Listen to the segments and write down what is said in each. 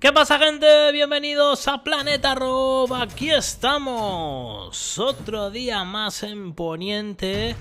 ¿Qué pasa gente? Bienvenidos a Planeta Rob, aquí estamos, otro día más en Poniente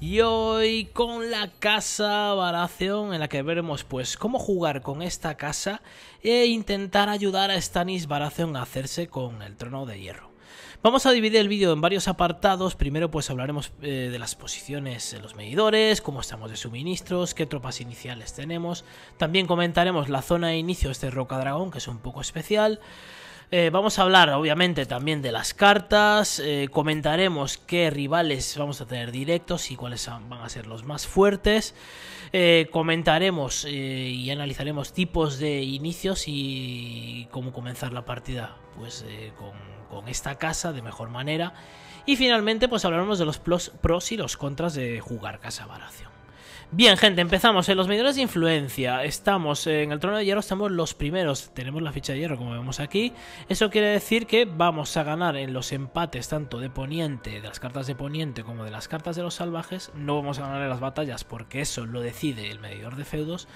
y hoy con la casa varación en la que veremos pues cómo jugar con esta casa e intentar ayudar a Stanis Baratheon a hacerse con el trono de hierro. Vamos a dividir el vídeo en varios apartados. Primero pues hablaremos eh, de las posiciones de los medidores, cómo estamos de suministros, qué tropas iniciales tenemos. También comentaremos la zona de inicio de este Roca Dragón, que es un poco especial. Eh, vamos a hablar obviamente también de las cartas, eh, comentaremos qué rivales vamos a tener directos y cuáles van a ser los más fuertes, comentaremos y analizaremos tipos de inicios y cómo comenzar la partida pues con con esta casa de mejor manera. Y finalmente, pues hablaremos de los pros y los contras de jugar Casa Varación. Bien, gente, empezamos. En los medidores de influencia estamos en el trono de hierro, estamos los primeros. Tenemos la ficha de hierro, como vemos aquí. Eso quiere decir que vamos a ganar en los empates tanto de poniente, de las cartas de poniente, como de las cartas de los salvajes. No vamos a ganar en las batallas porque eso lo decide el medidor de feudos.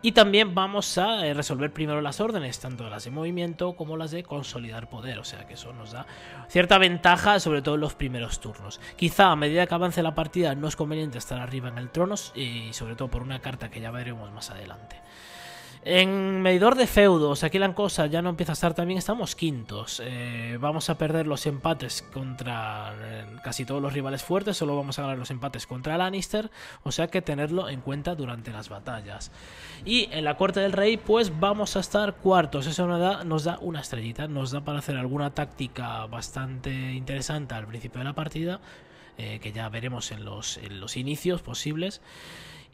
Y también vamos a eh, resolver primero las órdenes, tanto las de movimiento como las de consolidar poder. O sea que eso nos da cierta ventaja, sobre todo en los primeros turnos. Quizá a medida que avance la partida no es conveniente estar arriba en el trono. Eh, y sobre todo por una carta que ya veremos más adelante. En medidor de feudos, aquí la cosa ya no empieza a estar también, estamos quintos. Eh, vamos a perder los empates contra eh, casi todos los rivales fuertes, solo vamos a ganar los empates contra Lannister, o sea que tenerlo en cuenta durante las batallas. Y en la corte del rey, pues vamos a estar cuartos, eso nos da, nos da una estrellita, nos da para hacer alguna táctica bastante interesante al principio de la partida eh, que ya veremos en los, inicios posibles.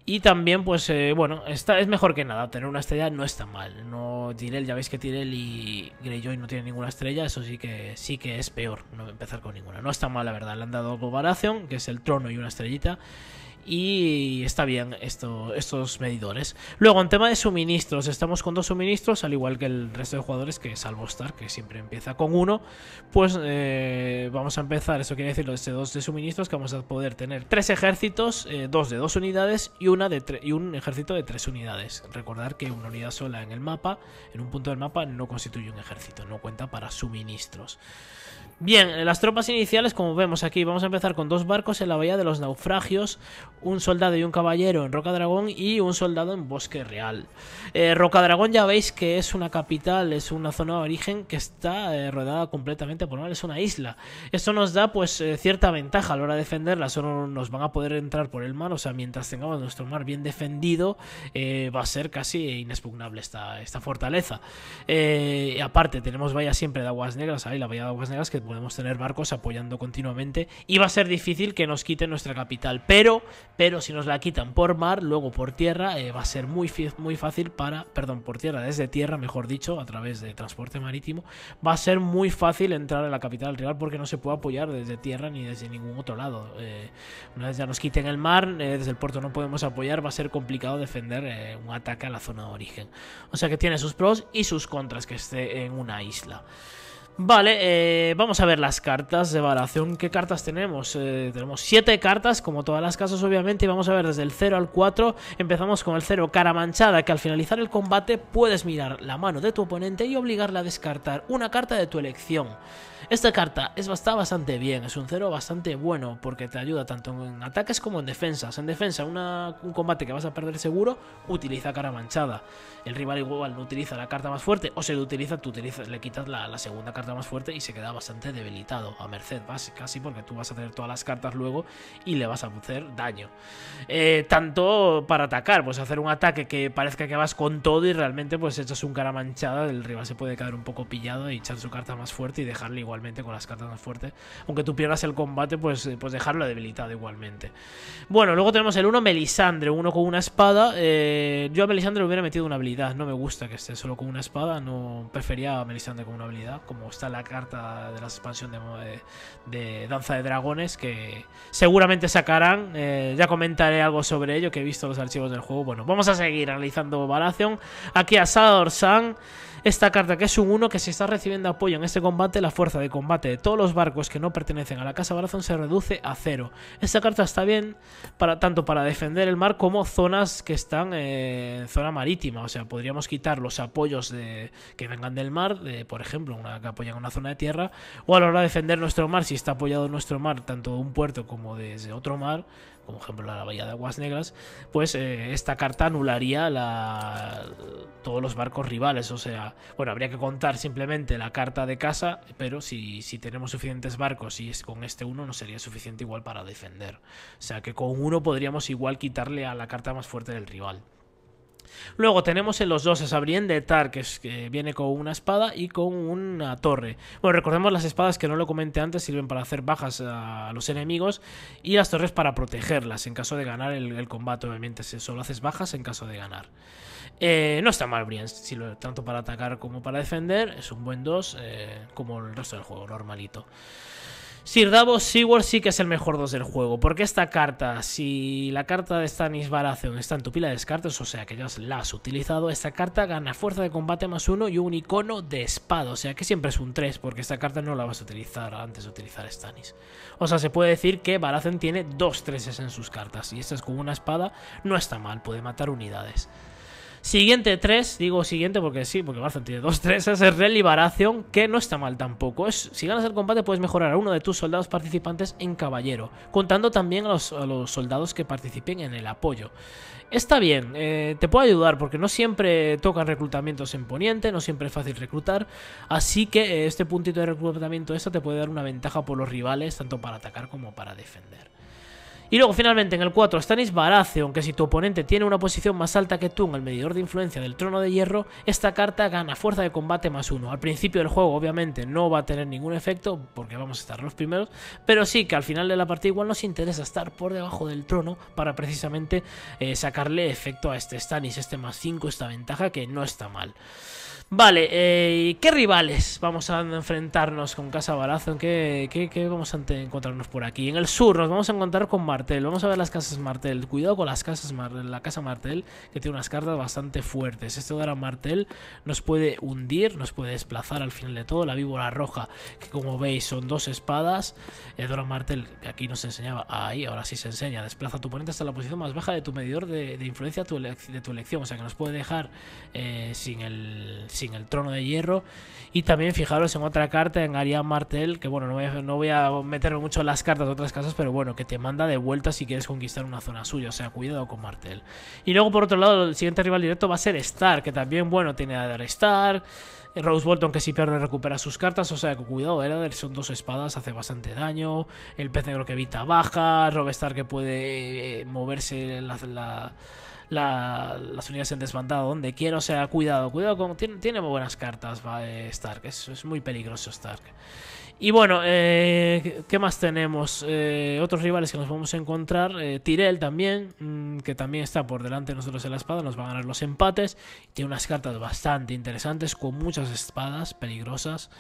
Y también, pues, eh, bueno, es mejor que nada. Tener una estrella no está mal. No, ya veis que Tirel y Greyjoy no tienen ninguna estrella. Eso sí que sí que es peor no empezar con ninguna. No está mal, la verdad. Le han dado Govaration que es el trono y una estrellita y está bien estos medidores. Luego, en tema de suministros, estamos con dos suministros, al igual que el resto de jugadores, que salvo Star, que siempre empieza con uno, pues eh, vamos a empezar, eso quiere decir los de dos de suministros, que vamos a poder tener tres ejércitos, eh, dos de dos unidades y, una y un ejército de tres unidades. Recordar que una unidad sola en el mapa, en un punto del mapa, no constituye un ejército, no cuenta para suministros. Bien, eh, las tropas iniciales, como vemos aquí, vamos a empezar con dos barcos en la bahía de los naufragios, un soldado y un caballero en Roca Dragón y un soldado en Bosque Real. Eh, Roca Dragón ya veis que es una capital, es una zona de origen que está eh, rodeada completamente por mar, es una isla. Esto nos da pues eh, cierta ventaja a la hora de defenderla, solo nos van a poder entrar por el mar, o sea, mientras tengamos nuestro mar bien defendido, va a ser casi inexpugnable esta, esta fortaleza. aparte, tenemos bahía siempre de aguas negras, ahí la bahía de aguas negras que podemos tener barcos apoyando continuamente y va a ser difícil que nos quiten nuestra capital. Pero, pero si nos la quitan por mar, luego por tierra, eh, va a ser muy, muy fácil para, perdón, por tierra, desde tierra, mejor dicho, a través de transporte marítimo, va a ser muy fácil entrar a la capital real porque no se puede apoyar desde tierra ni desde ningún otro lado. Eh, una vez ya nos quiten el mar, eh, desde el puerto no podemos apoyar, va a ser complicado defender un ataque a la zona de origen. O sea que tiene sus pros y sus contras que esté en una isla. Vale, eh, vamos a ver las cartas de valoración, ¿Qué cartas tenemos? Eh, tenemos 7 cartas, como todas las casas obviamente, y vamos a ver desde el 0 al 4. Empezamos con el 0, cara manchada, que al finalizar el combate puedes mirar la mano de tu oponente y obligarla a descartar una carta de tu elección. Esta carta es, está bastante bien, es un 0 bastante bueno, porque te ayuda tanto en ataques como en defensas. En defensa, un combate que vas a perder seguro, utiliza cara manchada. El rival igual no utiliza la carta más fuerte, o se lo utiliza, tú utilizas, le quitas la segunda carta más fuerte y se queda bastante debilitado a merced, casi porque tú vas a tener todas las cartas luego y le vas a hacer daño. Eh, tanto para atacar, pues hacer un ataque que parezca que vas con todo y realmente pues echas un cara manchada, el rival se puede quedar un poco pillado y echar su carta más fuerte y dejarle igualmente con las cartas más fuertes. Aunque tú pierdas el combate, pues, eh, pues dejarlo debilitado igualmente. Bueno, luego tenemos el 1 Melisandre, uno con una espada. Eh, yo a Melisandre le hubiera metido una habilidad, no me gusta que esté solo con una espada, no prefería a Melisandre con una habilidad, como está la carta de la expansión de, eh, Danza de Dragones que seguramente sacarán. Eh, ya comentaré algo sobre ello que he visto los archivos del juego. Bueno, vamos a seguir analizando Valación Aquí a Sador San. Esta carta que es un 1 que si está recibiendo apoyo en este combate, la fuerza de combate de todos los barcos que no pertenecen a la Casa Barazón se reduce a 0. Esta carta está bien para, tanto para defender el mar como zonas que están en eh, zona marítima. O sea, podríamos quitar los apoyos de, que vengan del mar, por ejemplo, una que apoyan una zona de tierra, o a la hora de defender nuestro mar, si está apoyado nuestro mar, tanto de un puerto como desde otro mar, como ejemplo la bahía de aguas negras, pues eh, esta carta anularía la, todos los barcos rivales. O sea, bueno, habría que contar simplemente la carta de casa, pero si, si tenemos suficientes barcos y es con este uno no sería suficiente igual para defender. O sea que con uno podríamos igual quitarle a la carta más fuerte del rival. Luego tenemos en los dos a Sabrien de Tar, que, viene con una espada y con una torre. Bueno, recordemos las espadas que no lo comenté antes, sirven para hacer bajas a los enemigos y las torres para protegerlas en caso de ganar el, combate, obviamente. Si solo haces bajas en caso de ganar. Eh, no está mal Brian, si tanto para atacar como para defender. Es un buen dos eh, como el resto del juego, normalito. Sir Davos Seward sí que es el mejor 2 del juego, porque esta carta, si la carta de Stanis Baratheon está en tu pila de descartes, o sea que ya la has utilizado, esta carta gana fuerza de combate más uno y un icono de espada, o sea que siempre es un 3, porque esta carta no la vas a utilizar antes de utilizar Stanis. O sea, se puede decir que Baratheon tiene dos 3 en sus cartas, y esta es como una espada, no está mal, puede matar unidades. Siguiente 3, digo siguiente porque sí, porque Barzan tiene 2-3, es Reliberación, que no está mal tampoco. Es, si ganas el combate puedes mejorar a uno de tus soldados participantes en caballero, contando también a los, soldados que participen en el apoyo. Está bien, eh, te puede ayudar porque no siempre tocan reclutamientos en Poniente, no siempre es fácil reclutar, así que eh, este puntito de reclutamiento esto te puede dar una ventaja por los rivales, tanto para atacar como para defender. Y luego finalmente en el 4 Stannis Baratheon, aunque si tu oponente tiene una posición más alta que tú en el medidor de influencia del trono de hierro, esta carta gana fuerza de combate más 1. Al principio del juego obviamente no va a tener ningún efecto, porque vamos a estar los primeros, pero sí que al final de la partida igual nos interesa estar por debajo del trono para precisamente eh, sacarle efecto a este Stannis, este más 5, esta ventaja que no está mal. Vale, eh, ¿qué rivales vamos a enfrentarnos con Casa Barazón? ¿Qué, qué, vamos a encontrarnos por aquí? En el sur nos vamos a encontrar con Martel. Vamos a ver las casas Martel. Cuidado con las casas Martel. La casa Martel, que tiene unas cartas bastante fuertes. Este Dora Martel nos puede hundir, nos puede desplazar al final de todo. La víbora roja, que como veis son dos espadas. Dora Martel, que aquí nos enseñaba. Ahí, ahora sí se enseña. Desplaza a tu oponente hasta la posición más baja de tu medidor de, influencia de tu elección. O sea que nos puede dejar eh, sin el sin el trono de hierro. Y también fijaros en otra carta, en arya Martel, que bueno, no voy, a, no voy a meterme mucho en las cartas de otras casas, pero bueno, que te manda de vuelta si quieres conquistar una zona suya, o sea, cuidado con Martel. Y luego por otro lado, el siguiente rival directo va a ser Star, que también, bueno, tiene a Dar Star. Rose Bolton que si pierde recupera sus cartas, o sea que cuidado, ¿eh? son dos espadas, hace bastante daño, el pez negro que evita baja, Robestar que puede eh, moverse la las unidades en desbandado donde quiera. O sea, cuidado, cuidado con. Tiene, tiene buenas cartas eh, Stark. Es, muy peligroso Stark. Y bueno, eh, ¿qué más tenemos? Eh, otros rivales que nos vamos a encontrar. Tyrell también, mm, que también está por delante de nosotros en la espada. Nos va a ganar los empates. Tiene unas cartas bastante interesantes con muchas espadas peligrosas.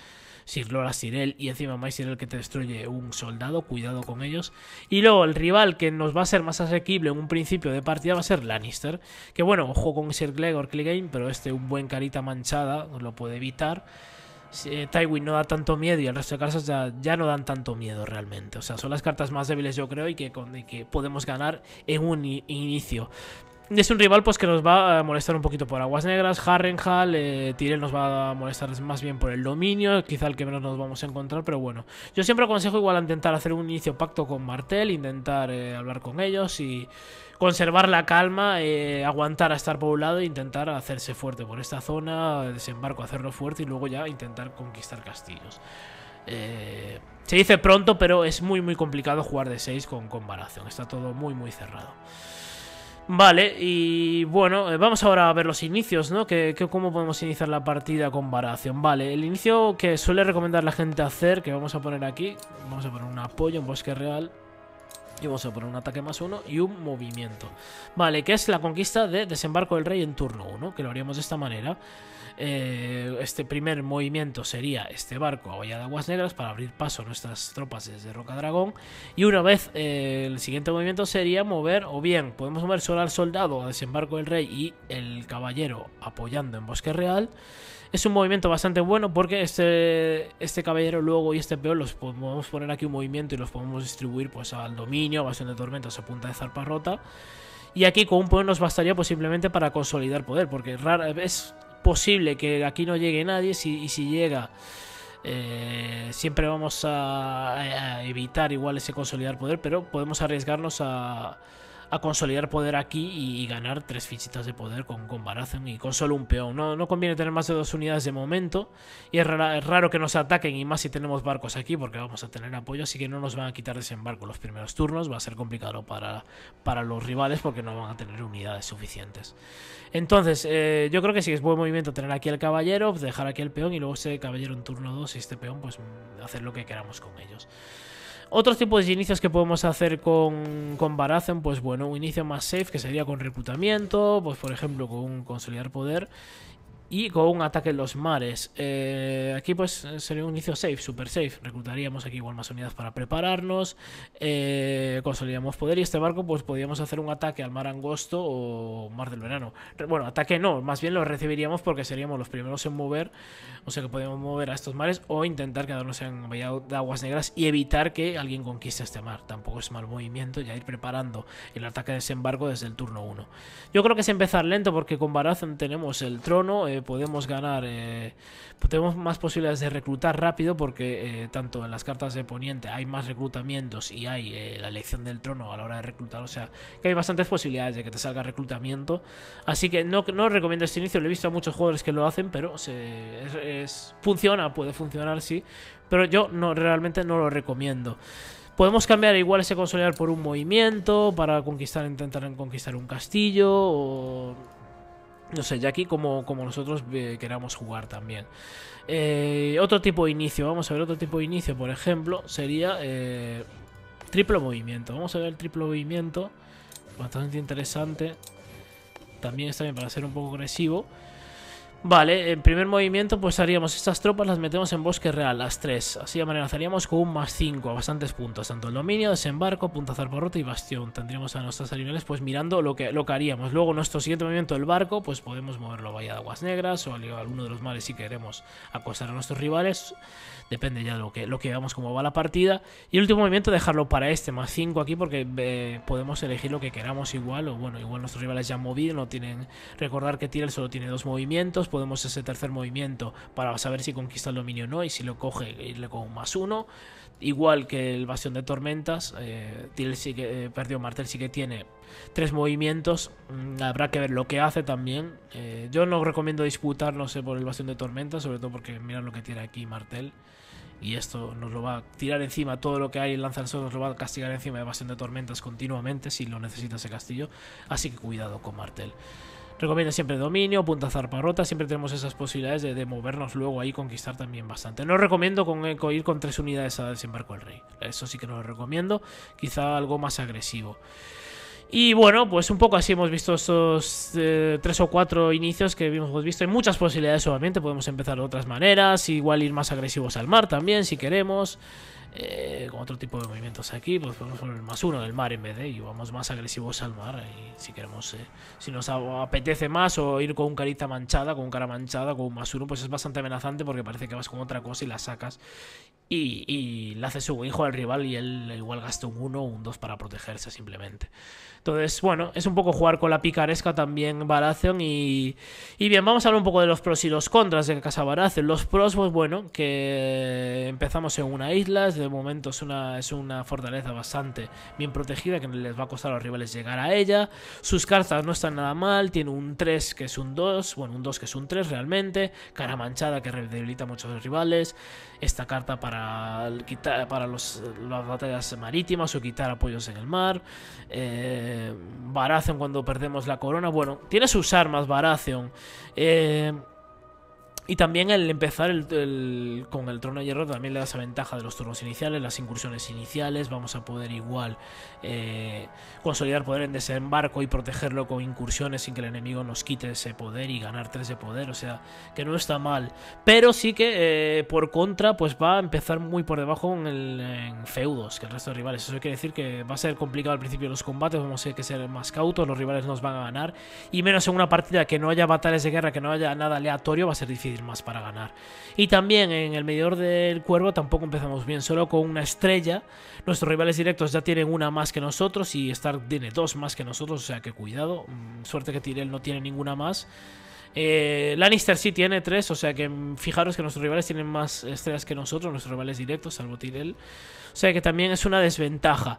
Sirlora Sirel y encima más que te destruye un soldado, cuidado con ellos. Y luego el rival que nos va a ser más asequible en un principio de partida va a ser Lannister, que bueno, ojo con Sir o Clegane, pero este un buen carita manchada lo puede evitar. Eh, Tywin no da tanto miedo y el resto de casas ya, no dan tanto miedo realmente. O sea, son las cartas más débiles yo creo y que, y que podemos ganar en un inicio es un rival pues que nos va a molestar un poquito por aguas negras. Harrenhal, eh, nos va a molestar más bien por el dominio, quizá el que menos nos vamos a encontrar, pero bueno. Yo siempre aconsejo igual a intentar hacer un inicio pacto con Martel, intentar eh, hablar con ellos y conservar la calma, eh, aguantar a estar poblado e intentar hacerse fuerte por esta zona, desembarco, hacerlo fuerte y luego ya intentar conquistar castillos. Eh, se dice pronto, pero es muy muy complicado jugar de 6 con, comparación, Está todo muy muy cerrado. Vale, y bueno, eh, vamos ahora a ver los inicios, ¿no? Que, ¿Cómo podemos iniciar la partida con Varación? Vale, el inicio que suele recomendar la gente hacer, que vamos a poner aquí, vamos a poner un apoyo, en bosque real, y vamos a poner un ataque más uno y un movimiento. Vale, que es la conquista de desembarco del rey en turno 1, que lo haríamos de esta manera. Eh, este primer movimiento sería este barco a Bahía de Aguas Negras para abrir paso a nuestras tropas desde dragón Y una vez eh, el siguiente movimiento sería mover, o bien podemos mover solo al soldado a desembarco del rey y el caballero apoyando en Bosque Real. Es un movimiento bastante bueno porque este, este caballero luego y este peón los podemos poner aquí un movimiento y los podemos distribuir pues al dominio, a de Tormentas a punta de zarparrota. Y aquí con un peón nos bastaría posiblemente pues, para consolidar poder, porque es posible que aquí no llegue nadie y si llega eh, siempre vamos a, evitar igual ese consolidar poder pero podemos arriesgarnos a, a consolidar poder aquí y, ganar tres fichitas de poder con, con y con solo un peón. No, no conviene tener más de dos unidades de momento y es, raro que nos ataquen y más si tenemos barcos aquí porque vamos a tener apoyo, así que no nos van a quitar desembarco los primeros turnos, va a ser complicado para, para los rivales porque no van a tener unidades suficientes. Entonces, eh, yo creo que sí es buen movimiento tener aquí el caballero, dejar aquí el peón y luego ese caballero en turno 2 y este peón pues mm, hacer lo que queramos con ellos. Otros tipos de inicios que podemos hacer con, con pues bueno, un inicio más safe que sería con reclutamiento, pues por ejemplo con consolidar poder y con un ataque en los mares. Eh, aquí pues sería un inicio safe, super safe. Reclutaríamos aquí igual más unidades para prepararnos, eh, consolidaríamos poder y este barco pues podríamos hacer un ataque al mar angosto o mar del verano. Bueno, ataque no, más bien lo recibiríamos porque seríamos los primeros en mover, o sea que podríamos mover a estos mares o intentar quedarnos en Vallado de Aguas Negras y evitar que alguien conquiste este mar. Tampoco es mal movimiento ya ir preparando el ataque de desembarco desde el turno 1. Yo creo que es empezar lento porque con Barazón tenemos el trono, eh, podemos ganar, eh, tenemos más posibilidades de reclutar rápido porque eh, tanto en las cartas de Poniente hay más reclutamientos y hay eh, la elección del trono a la hora de reclutar, o sea que hay bastantes posibilidades de que te salga reclutamiento. Así que no, no recomiendo este inicio, lo he visto a muchos jugadores que lo hacen, pero funciona, puede funcionar, sí, pero yo no, realmente no lo recomiendo. Podemos cambiar igual ese consolidar por un movimiento, para conquistar, intentar conquistar un castillo, o no sé, ya aquí como, nosotros eh, queramos jugar también. Eh, otro tipo de inicio, vamos a ver otro tipo de inicio, por ejemplo, sería eh, triple movimiento. Vamos a ver el triple movimiento, bastante interesante. También está bien para ser un poco agresivo. Vale, en primer movimiento pues haríamos estas tropas, las metemos en bosque real, las tres. Así amenazaríamos con un más 5 a bastantes puntos, tanto el dominio, desembarco, punta rota y bastión. Tendríamos a nuestras animales pues mirando lo que, lo haríamos. Luego nuestro siguiente movimiento, el barco, pues podemos moverlo a Bahía de Aguas Negras o a alguno de los mares si queremos acosar a nuestros rivales. Depende ya de lo que, lo que veamos cómo va la partida. Y el último movimiento dejarlo para este, más 5 aquí porque eh, podemos elegir lo que queramos igual. O bueno, igual nuestros rivales ya han movido, no tienen... Recordar que Tyrell solo tiene dos movimientos podemos ese tercer movimiento para saber si conquista el dominio o no y si lo coge irle con más uno. Igual que el Bastión de Tormentas, eh, eh perdió Martel sí que tiene tres movimientos, mm, habrá que ver lo que hace también. Eh, yo no recomiendo disputar, no sé, por el Bastión de Tormentas, sobre todo porque mira lo que tiene aquí Martel. Y esto nos lo va a tirar encima todo lo que hay en Lanza nos lo va a castigar encima de Bastión de Tormentas continuamente si lo necesita ese castillo. Así que cuidado con Martel. Recomiendo siempre dominio, punta zarpa rota. Siempre tenemos esas posibilidades de, movernos luego ahí y conquistar también bastante. No recomiendo con, ir con tres unidades a desembarco del rey. Eso sí que no lo recomiendo. Quizá algo más agresivo. Y bueno, pues un poco así hemos visto estos eh, tres o cuatro inicios que hemos visto. Hay muchas posibilidades, obviamente. Podemos empezar de otras maneras. Igual ir más agresivos al mar también, si queremos. Eh, con otro tipo de movimientos aquí, pues podemos poner más uno del mar en vez de, y vamos más agresivos al mar, y si queremos, eh, si nos apetece más o ir con un carita manchada, con un cara manchada, con un más uno, pues es bastante amenazante porque parece que vas con otra cosa y la sacas y, la le haces su hijo al rival y él igual gasta un uno o un dos para protegerse simplemente. Entonces, bueno, es un poco jugar con la picaresca también Baratheon y, bien, vamos a hablar un poco de los pros y los contras de Casa Baratheon. Los pros, pues bueno, que empezamos en una isla, es de momento es una, es una fortaleza bastante bien protegida que les va a costar a los rivales llegar a ella. Sus cartas no están nada mal, tiene un 3 que es un 2, bueno, un 2 que es un 3 realmente, cara manchada que debilita a muchos rivales, esta carta para, quitar, para las batallas marítimas o quitar apoyos en el mar, eh, Baratheon cuando perdemos la corona, bueno, tiene sus armas Baratheon. Eh, y también el empezar con el trono de hierro también le da esa ventaja de los turnos iniciales, las incursiones iniciales. Vamos a poder igual eh, consolidar poder en desembarco y protegerlo con incursiones sin que el enemigo nos quite ese poder y ganar 3 de poder. O sea, que no está mal. Pero sí que eh, por contra, pues va a empezar muy por debajo en, el, en, feudos que el resto de rivales. Eso quiere decir que va a ser complicado al principio los combates. Vamos a tener que ser más cautos. Los rivales nos van a ganar. Y menos en una partida que no haya batallas de guerra, que no haya nada aleatorio, va a ser difícil más para ganar. Y también en el medidor del cuervo tampoco empezamos bien, solo con una estrella. Nuestros rivales directos ya tienen una más que nosotros y Stark tiene dos más que nosotros, o sea que cuidado. Mm, suerte que Tyrell no tiene ninguna más. Eh, Lannister sí tiene tres, o sea que mm, fijaros que nuestros rivales tienen más estrellas que nosotros, nuestros rivales directos, salvo Tyrell. O sea que también es una desventaja.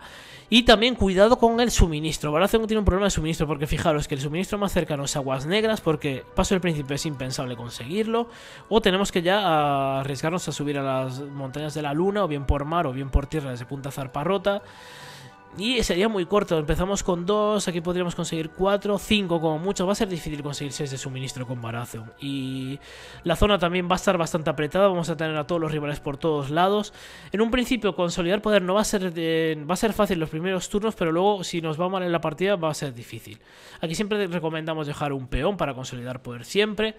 Y también cuidado con el suministro. Baratheon tiene un problema de suministro porque fijaros que el suministro más cercano es Aguas Negras porque Paso del principio es impensable conseguirlo. O tenemos que ya arriesgarnos a subir a las montañas de la Luna, o bien por mar, o bien por tierra desde Punta Zarparrota. Y sería muy corto, empezamos con 2, aquí podríamos conseguir 4, 5 como mucho, va a ser difícil conseguir 6 de suministro con Barazo. Y la zona también va a estar bastante apretada, vamos a tener a todos los rivales por todos lados. En un principio consolidar poder no va a ser, eh, va a ser fácil los primeros turnos, pero luego si nos va mal en la partida va a ser difícil. Aquí siempre recomendamos dejar un peón para consolidar poder siempre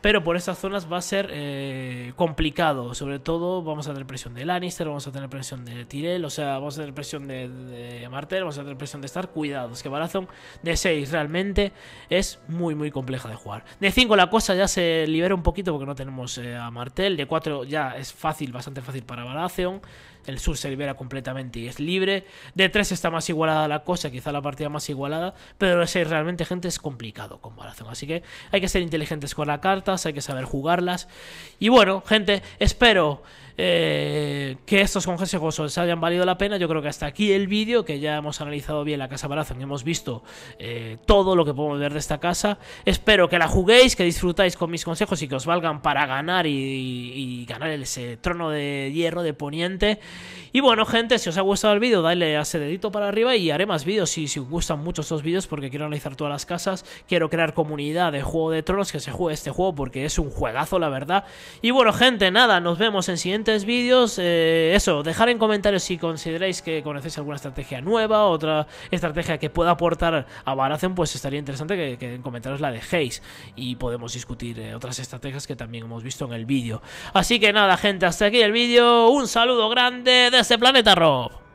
pero por estas zonas va a ser eh, complicado. Sobre todo vamos a tener presión de Lannister, vamos a tener presión de Tyrell, o sea, vamos a tener presión de, Martel, vamos a tener presión de Stark. Cuidado, es que Baratheon de 6 realmente es muy, muy compleja de jugar. De 5 la cosa ya se libera un poquito porque no tenemos eh, a Martel. De 4 ya es fácil, bastante fácil para Baratheon el sur se libera completamente y es libre. De 3 está más igualada la cosa, quizá la partida más igualada, pero de 6 realmente, gente, es complicado con razón. Así que hay que ser inteligentes con las cartas, hay que saber jugarlas. Y bueno, gente, espero eh, que estos consejos os hayan valido la pena. Yo creo que hasta aquí el vídeo, que ya hemos analizado bien la casa Y hemos visto eh, todo lo que podemos ver de esta casa. Espero que la juguéis, que disfrutáis con mis consejos y que os valgan para ganar y, y ganar ese trono de hierro de poniente. Y bueno, gente, si os ha gustado el vídeo, dale a ese dedito para arriba y haré más vídeos si, si os gustan mucho estos vídeos porque quiero analizar todas las casas, quiero crear comunidad de Juego de Tronos que se juegue este juego porque es un juegazo, la verdad. Y bueno, gente, nada, nos vemos en siguientes vídeos. Eh, eso, dejar en comentarios si consideráis que conocéis alguna estrategia nueva, otra estrategia que pueda aportar a Barazen, pues estaría interesante que, en comentarios la dejéis y podemos discutir eh, otras estrategias que también hemos visto en el vídeo. Así que nada, gente, hasta aquí el vídeo. Un saludo grande ese planeta, rojo